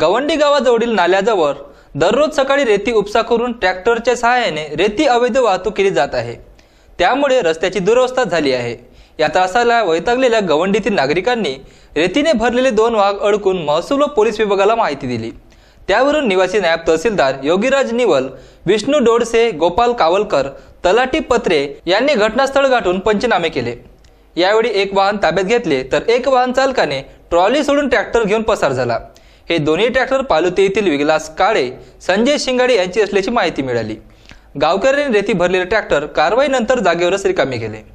गवंडी गावाजवळील नाल्याजवळ दररोज सकाळी रेती उपसा करून ट्रॅक्टरच्या सहाय्याने रेती अवैध वाहतूक केली जात आहे त्यामुळे रस्त्याची दुरवस्था झाली आहे या त्रासाला वैतागलेल्या गवंडीतील नागरिकांनी रेतीने भरलेले दोन वाघ अडकून महसूल व पोलीस विभागाला माहिती दिली त्यावरून निवासी नायब तहसीलदार योगीराज निवल विष्णू डोडसे गोपाल कावलकर तलाटी पत्रे यांनी घटनास्थळ गाठून पंचनामे केले यावेळी एक वाहन ताब्यात घेतले तर एक वाहन चालकाने ट्रॉली सोडून ट्रॅक्टर घेऊन पसार झाला हे दोन्ही ट्रॅक्टर पालुते येथील विगलास काळे संजय शिंगाडे यांची असल्याची माहिती मिळाली गावकऱ्यांनी रेती भरलेले ट्रॅक्टर कारवाईनंतर जागेवरच रिकामी केले